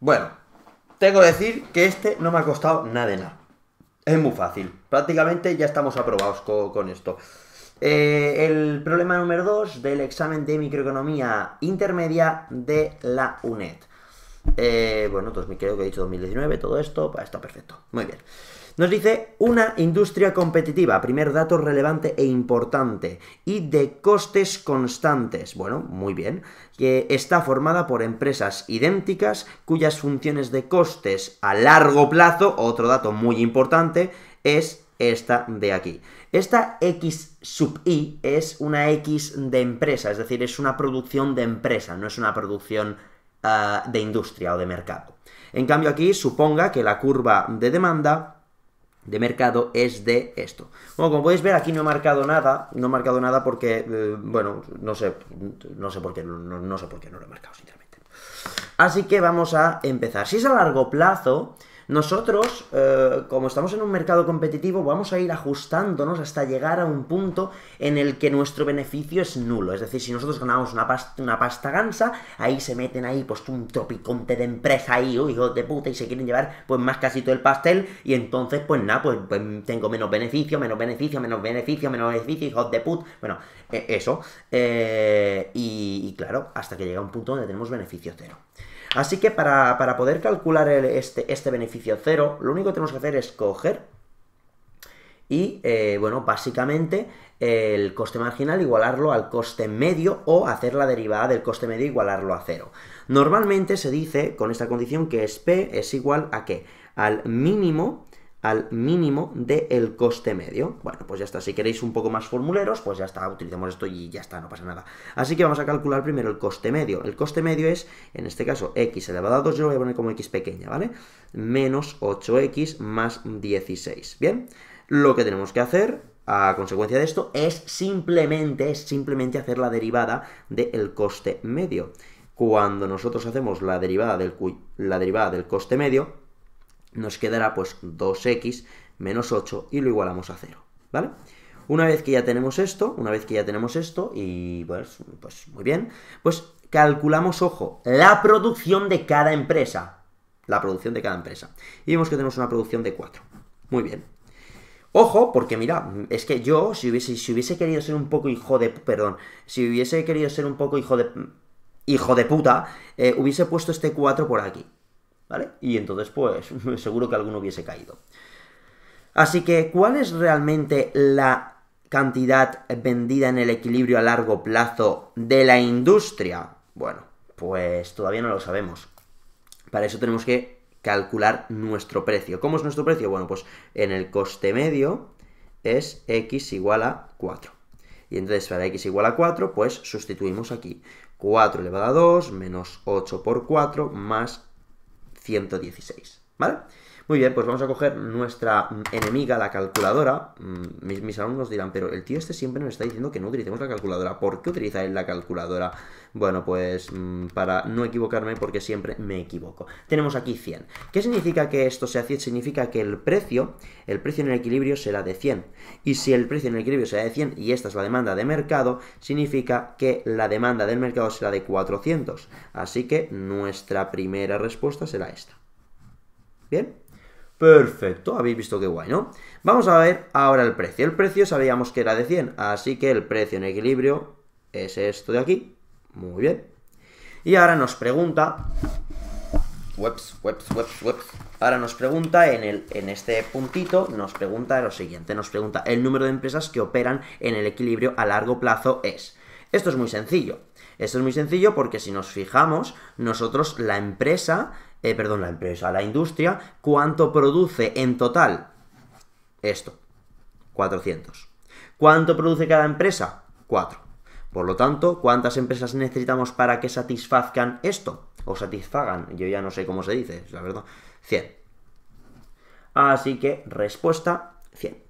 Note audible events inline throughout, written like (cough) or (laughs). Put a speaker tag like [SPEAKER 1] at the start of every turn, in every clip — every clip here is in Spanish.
[SPEAKER 1] Bueno, tengo que decir que este no me ha costado nada de nada. Es muy fácil. Prácticamente ya estamos aprobados con esto. Eh, el problema número 2 del examen de microeconomía intermedia de la UNED. Eh, bueno, 2000, creo que he dicho 2019, todo esto pues, está perfecto. Muy bien. Nos dice una industria competitiva, primer dato relevante e importante, y de costes constantes. Bueno, muy bien. Que está formada por empresas idénticas cuyas funciones de costes a largo plazo, otro dato muy importante, es esta de aquí. Esta X sub I es una X de empresa, es decir, es una producción de empresa, no es una producción de industria o de mercado. En cambio aquí suponga que la curva de demanda de mercado es de esto. como podéis ver aquí no he marcado nada, no he marcado nada porque, eh, bueno, no sé, no sé por qué, no, no, sé por qué no lo he marcado, sinceramente. Así que vamos a empezar. Si es a largo plazo, nosotros, eh, como estamos en un mercado competitivo, vamos a ir ajustándonos hasta llegar a un punto en el que nuestro beneficio es nulo. Es decir, si nosotros ganamos una pasta, una gansa, ahí se meten ahí pues un tropiconte de empresa ahí, hijo de puta, y se quieren llevar pues más casi todo el pastel, y entonces pues nada, pues, pues tengo menos beneficio, menos beneficio, menos beneficio, menos beneficio, hijo de puta, bueno, e-, eso. Eh, y, claro, hasta que llega un punto donde tenemos beneficio cero. Así que para, poder calcular este, este beneficio cero, lo único que tenemos que hacer es coger y, eh, bueno, básicamente el coste marginal igualarlo al coste medio o hacer la derivada del coste medio igualarlo a cero. Normalmente se dice con esta condición que es P es igual a qué? Al mínimo al mínimo del el coste medio. Bueno, pues ya está. Si queréis un poco más formuleros, pues ya está. Utilicemos esto y ya está, no pasa nada. Así que vamos a calcular primero el coste medio. El coste medio es, en este caso, x elevado a 2, yo lo voy a poner como x pequeña, ¿vale? Menos 8x más 16. Bien, lo que tenemos que hacer a consecuencia de esto es simplemente, es simplemente hacer la derivada del coste medio. Cuando nosotros hacemos la derivada del, la derivada del coste medio, nos quedará pues 2x menos 8 y lo igualamos a 0, ¿vale? Una vez que ya tenemos esto, una vez que ya tenemos esto, y pues, pues muy bien, pues calculamos, ojo, la producción de cada empresa. La producción de cada empresa. Y vemos que tenemos una producción de 4. Muy bien. Ojo, porque mira, es que yo, si hubiese, si hubiese querido ser un poco hijo de... Perdón, si hubiese querido ser un poco hijo de... Hijo de puta, eh, hubiese puesto este 4 por aquí. ¿vale? Y entonces, pues, (laughs) seguro que alguno hubiese caído. Así que, ¿cuál es realmente la cantidad vendida en el equilibrio a largo plazo de la industria? Bueno, pues todavía no lo sabemos. Para eso tenemos que calcular nuestro precio. ¿Cómo es nuestro precio? Bueno, pues en el coste medio es x igual a 4. Y entonces para x igual a 4, pues sustituimos aquí. 4 elevado a 2 menos 8 por 4 más 116, ¿vale? Muy bien, pues vamos a coger nuestra mm, enemiga, la calculadora. Mm, mis, alumnos dirán, pero el tío este siempre nos está diciendo que no utilicemos la calculadora. ¿Por qué utiliza la calculadora? Bueno, pues mm, para no equivocarme, porque siempre me equivoco. Tenemos aquí 100. ¿Qué significa que esto sea 100? Significa que el precio, el precio en el equilibrio será de 100. Y si el precio en el equilibrio será de 100 y esta es la demanda de mercado, significa que la demanda del mercado será de 400. Así que nuestra primera respuesta será esta. ¿Bien? Perfecto, habéis visto qué guay, ¿no? Vamos a ver ahora el precio. El precio sabíamos que era de 100, así que el precio en equilibrio es esto de aquí. Muy bien. Y ahora nos pregunta... Webs, webs, webs, webs. Ahora nos pregunta en, el, en este puntito, nos pregunta lo siguiente, nos pregunta el número de empresas que operan en el equilibrio a largo plazo es. Esto es muy sencillo. Esto es muy sencillo porque si nos fijamos, nosotros la empresa eh, perdón, la empresa, la industria, cuánto produce en total esto, 400. ¿Cuánto produce cada empresa? 4. Por lo tanto, ¿cuántas empresas necesitamos para que satisfazcan esto? O satisfagan, yo ya no sé cómo se dice, la verdad. 100. Así que respuesta 100.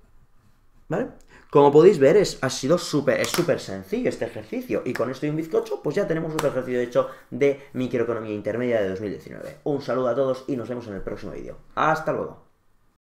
[SPEAKER 1] ¿Vale? Como podéis ver, es, ha sido súper súper sencillo este ejercicio. Y con esto y un bizcocho, pues ya tenemos otro ejercicio hecho de microeconomía intermedia de 2019. Un saludo a todos y nos vemos en el próximo vídeo. ¡Hasta luego!